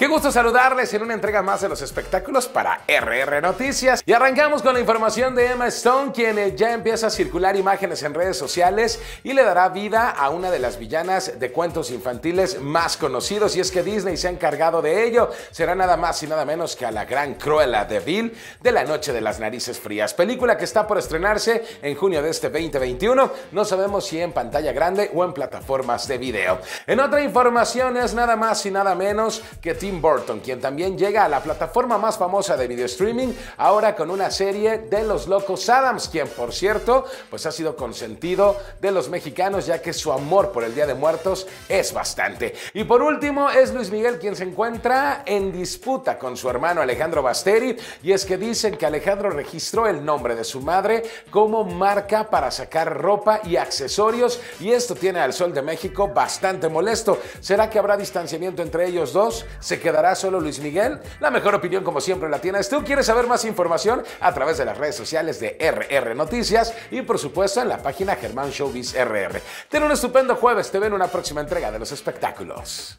Qué gusto saludarles en una entrega más de los espectáculos para RR Noticias. Y arrancamos con la información de Emma Stone, quien eh, ya empieza a circular imágenes en redes sociales y le dará vida a una de las villanas de cuentos infantiles más conocidos. Y es que Disney se ha encargado de ello. Será nada más y nada menos que a la gran cruela de Vil de La Noche de las Narices Frías, película que está por estrenarse en junio de este 2021. No sabemos si en pantalla grande o en plataformas de video. En otra información es nada más y nada menos que Burton, quien también llega a la plataforma más famosa de video streaming, ahora con una serie de Los Locos Adams, quien por cierto, pues ha sido consentido de los mexicanos, ya que su amor por el Día de Muertos es bastante. Y por último, es Luis Miguel quien se encuentra en disputa con su hermano Alejandro Basteri, y es que dicen que Alejandro registró el nombre de su madre como marca para sacar ropa y accesorios, y esto tiene al Sol de México bastante molesto. ¿Será que habrá distanciamiento entre ellos dos? quedará solo Luis Miguel? La mejor opinión, como siempre, la tienes tú. ¿Quieres saber más información? A través de las redes sociales de RR Noticias y, por supuesto, en la página Germán Showbiz RR. Ten un estupendo jueves. Te veo en una próxima entrega de los espectáculos.